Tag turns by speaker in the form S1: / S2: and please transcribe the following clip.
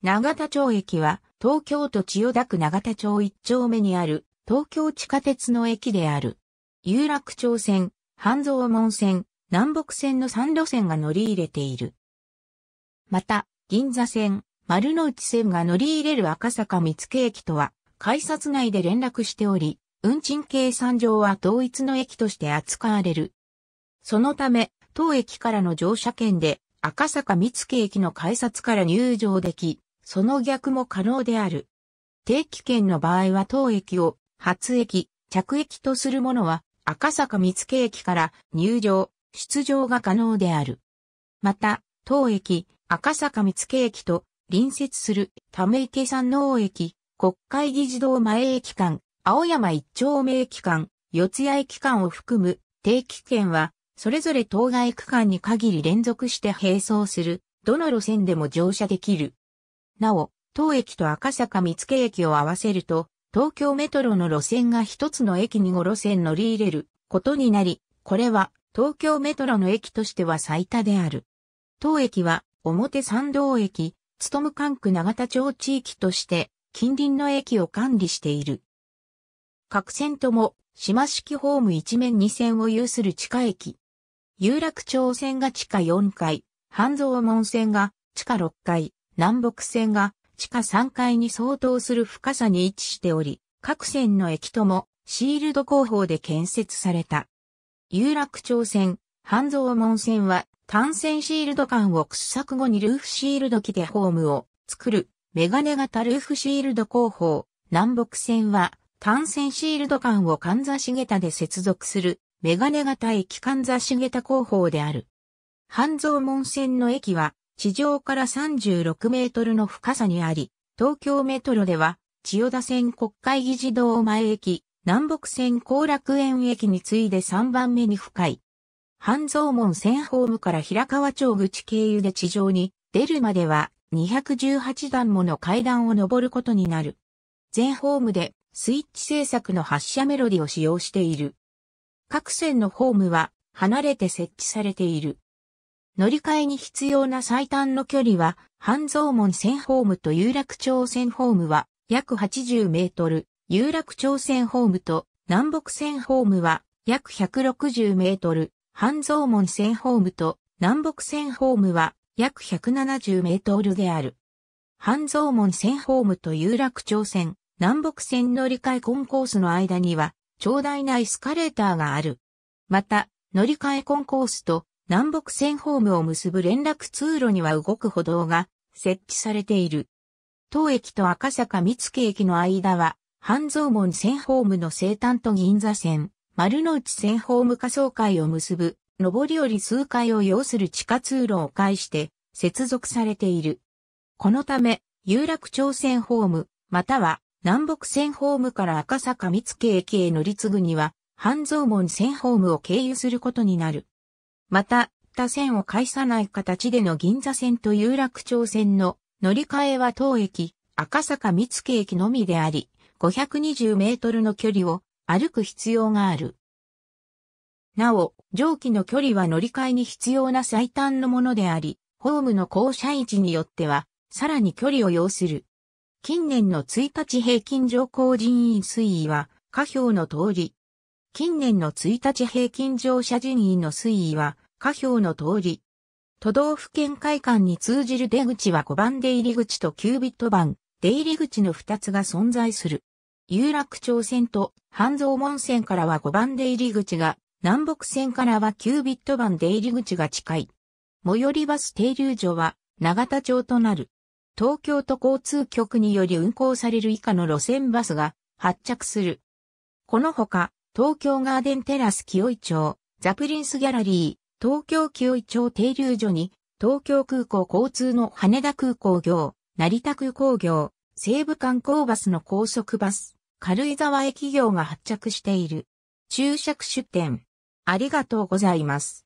S1: 長田町駅は東京都千代田区長田町一丁目にある東京地下鉄の駅である。有楽町線、半蔵門線、南北線の3路線が乗り入れている。また、銀座線、丸の内線が乗り入れる赤坂見附駅とは、改札内で連絡しており、運賃計算上は同一の駅として扱われる。そのため、当駅からの乗車券で赤坂三附駅の改札から入場でき、その逆も可能である。定期券の場合は当駅を発駅、着駅とするものは赤坂見附駅から入場、出場が可能である。また、当駅、赤坂見附駅と隣接するため池山王駅、国会議事堂前駅間、青山一丁目駅間、四谷駅間を含む定期券は、それぞれ当該区間に限り連続して並走する、どの路線でも乗車できる。なお、当駅と赤坂見附駅を合わせると、東京メトロの路線が一つの駅に5路線乗り入れることになり、これは東京メトロの駅としては最多である。当駅は表参道駅、務管区長田町地域として近隣の駅を管理している。各線とも島式ホーム一面二線を有する地下駅。有楽町線が地下4階、半蔵門線が地下6階、南北線が地下3階に相当する深さに位置しており、各線の駅ともシールド工法で建設された。有楽町線、半蔵門線は単線シールド間を掘削後にルーフシールド機でホームを作るメガネ型ルーフシールド工法。南北線は単線シールド間を神座茂田で接続するメガネ型駅神座茂田工法である。半蔵門線の駅は地上から36メートルの深さにあり、東京メトロでは、千代田線国会議事堂前駅、南北線後楽園駅に次いで3番目に深い。半蔵門線ホームから平川町口経由で地上に出るまでは218段もの階段を登ることになる。全ホームでスイッチ制作の発車メロディを使用している。各線のホームは離れて設置されている。乗り換えに必要な最短の距離は、半蔵門線ホームと有楽町線ホームは約80メートル、有楽町線ホームと南北線ホームは約160メートル、半蔵門線ホームと南北線ホームは約170メートルである。半蔵門線ホームと有楽町線、南北線乗り換えコンコースの間には、長大なエスカレーターがある。また、乗り換えコンコースと南北線ホームを結ぶ連絡通路には動く歩道が設置されている。当駅と赤坂三月駅の間は、半蔵門線ホームの西端と銀座線、丸の内線ホーム仮想会を結ぶ、上りより数階を要する地下通路を介して接続されている。このため、有楽町線ホーム、または南北線ホームから赤坂三月駅へ乗り継ぐには、半蔵門線ホームを経由することになる。また、他線を介さない形での銀座線と有楽町線の乗り換えは当駅、赤坂三月駅のみであり、520メートルの距離を歩く必要がある。なお、上記の距離は乗り換えに必要な最短のものであり、ホームの降車位置によっては、さらに距離を要する。近年の1日平均乗降人員推移は、下表の通り、近年の1日平均乗車人員の推移は、下表の通り。都道府県会館に通じる出口は5番出入り口と9ビット番、出入り口の2つが存在する。有楽町線と半蔵門線からは5番出入り口が、南北線からは9ビット番出入り口が近い。最寄りバス停留所は長田町となる。東京都交通局により運行される以下の路線バスが発着する。このほか、東京ガーデンテラス清井町、ザプリンスギャラリー、東京清井町停留所に、東京空港交通の羽田空港業、成田空港業、西武観光バスの高速バス、軽井沢駅業が発着している。注釈出店。ありがとうございます。